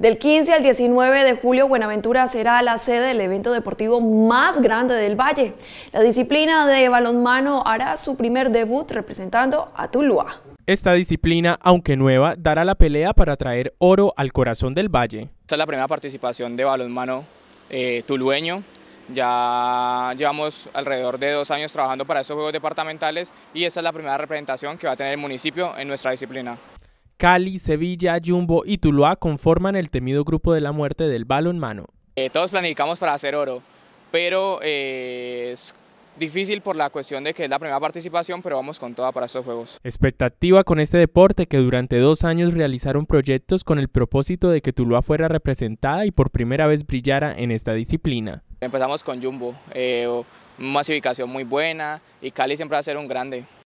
Del 15 al 19 de julio, Buenaventura será la sede del evento deportivo más grande del Valle. La disciplina de balonmano hará su primer debut representando a Tuluá. Esta disciplina, aunque nueva, dará la pelea para traer oro al corazón del Valle. Esta es la primera participación de balonmano eh, tulueño. Ya llevamos alrededor de dos años trabajando para estos Juegos Departamentales y esta es la primera representación que va a tener el municipio en nuestra disciplina. Cali, Sevilla, Jumbo y Tuluá conforman el temido grupo de la muerte del balonmano. mano. Eh, todos planificamos para hacer oro, pero eh, es difícil por la cuestión de que es la primera participación, pero vamos con toda para estos Juegos. Expectativa con este deporte que durante dos años realizaron proyectos con el propósito de que Tuluá fuera representada y por primera vez brillara en esta disciplina. Empezamos con Jumbo, eh, una masificación muy buena y Cali siempre va a ser un grande.